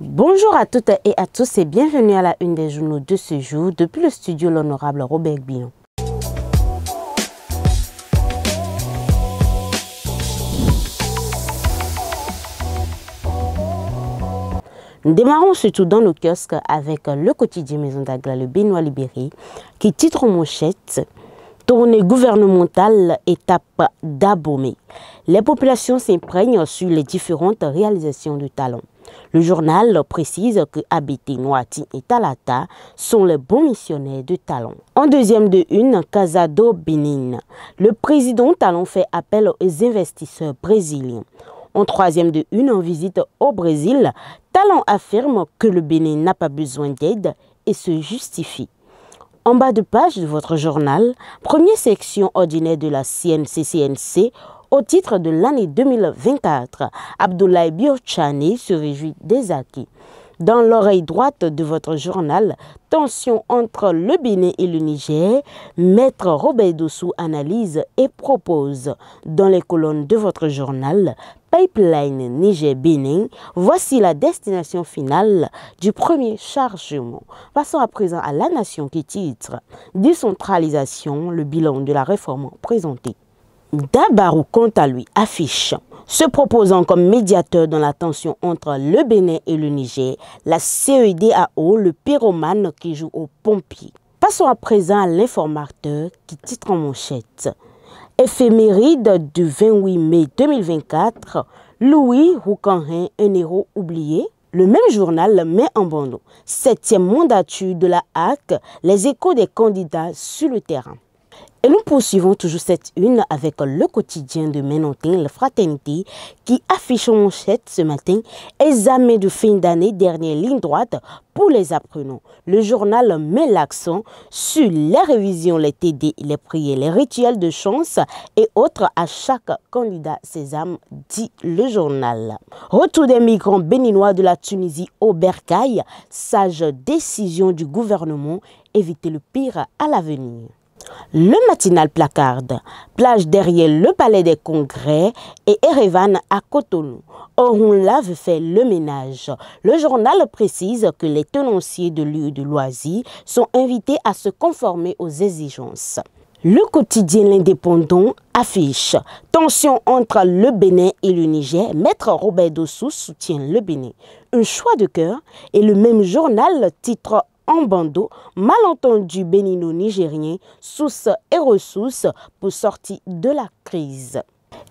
Bonjour à toutes et à tous et bienvenue à la une des journaux de ce jour depuis le studio l'honorable Robert Billon. Nous démarrons surtout dans nos kiosques avec le quotidien Maison d'Agla, le Benoît Libéré, qui titre en tournée gouvernementale étape d'abomé. Les populations s'imprègnent sur les différentes réalisations de talent. Le journal précise que Abité, Noati et Talata sont les bons missionnaires de Talon. En deuxième de une, Casado Benin. Le président Talon fait appel aux investisseurs brésiliens. En troisième de une, en visite au Brésil, Talon affirme que le Bénin n'a pas besoin d'aide et se justifie. En bas de page de votre journal, première section ordinaire de la CNCCNC, au titre de l'année 2024, Abdoulaye Biochani se réjouit des acquis. Dans l'oreille droite de votre journal, tension entre le Bénin et le Niger, Maître Robert Dossou analyse et propose. Dans les colonnes de votre journal, Pipeline Niger-Bénin, voici la destination finale du premier chargement. Passons à présent à La Nation qui titre « Décentralisation, le bilan de la réforme présentée ». Dabarou, quant à lui, affiche se proposant comme médiateur dans la tension entre le Bénin et le Niger, la CEDAO, le pyromane qui joue au pompier. Passons à présent à l'informateur qui titre en manchette. Éphéméride du 28 mai 2024, Louis Roucanrin, un héros oublié. Le même journal met en bandeau. Septième mandature de la HAC, les échos des candidats sur le terrain. Et nous poursuivons toujours cette une avec le quotidien de Ménantin, la fraternité, qui affiche en manchette ce matin examen de fin d'année, dernière ligne droite pour les apprenants. Le journal met l'accent sur les révisions, les TD, les prières, les rituels de chance et autres à chaque candidat sésame, dit le journal. Retour des migrants béninois de la Tunisie au Bercail, sage décision du gouvernement, éviter le pire à l'avenir. Le matinal placarde, plage derrière le palais des congrès et Erevan à Cotonou. Orun Lave fait le ménage. Le journal précise que les tenanciers de lieux de loisirs sont invités à se conformer aux exigences. Le quotidien L'Indépendant affiche Tension entre le Bénin et le Niger. Maître Robert Dossou soutient le Bénin. Un choix de cœur et le même journal titre en bandeau, malentendu bénino nigérien sous et ressources pour sortir de la crise.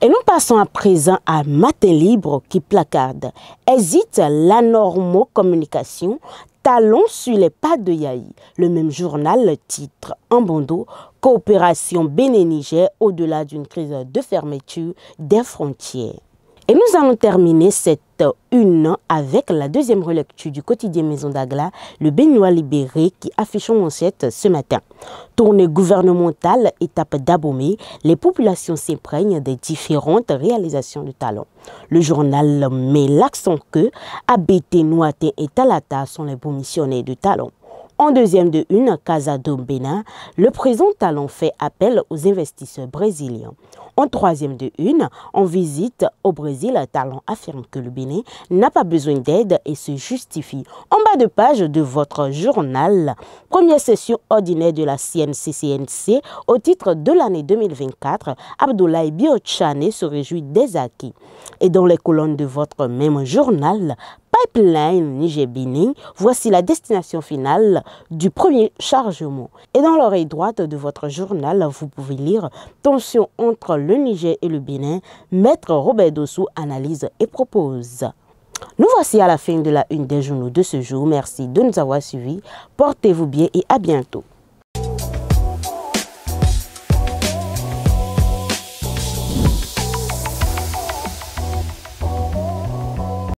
Et nous passons à présent à Matin Libre qui placarde. Hésite la normo-communication, talons sur les pas de Yaï. Le même journal titre en bandeau Coopération Bénin-Niger au-delà d'une crise de fermeture des frontières. Et nous allons terminer cette euh, une avec la deuxième relecture du quotidien Maison d'Agla, le Benoît libéré qui affiche en manchette ce matin. Tournée gouvernementale, étape d'abomé, les populations s'imprègnent des différentes réalisations de talent. Le journal met l'accent que Abété, Noaté et Talata sont les missionnaires de talent. En deuxième de une, Casa do le présent talent fait appel aux investisseurs brésiliens. En troisième de une, en visite au Brésil, Talon affirme que le Bénin n'a pas besoin d'aide et se justifie. En bas de page de votre journal, première session ordinaire de la CNCCNC au titre de l'année 2024, Abdoulaye Biochane se réjouit des acquis. Et dans les colonnes de votre même journal, Pipeline Niger-Bénin, voici la destination finale du premier chargement. Et dans l'oreille droite de votre journal, vous pouvez lire « Tension entre le Niger et le Bénin, Maître Robert Dossou analyse et propose. Nous voici à la fin de la une des journaux de ce jour. Merci de nous avoir suivis. Portez-vous bien et à bientôt.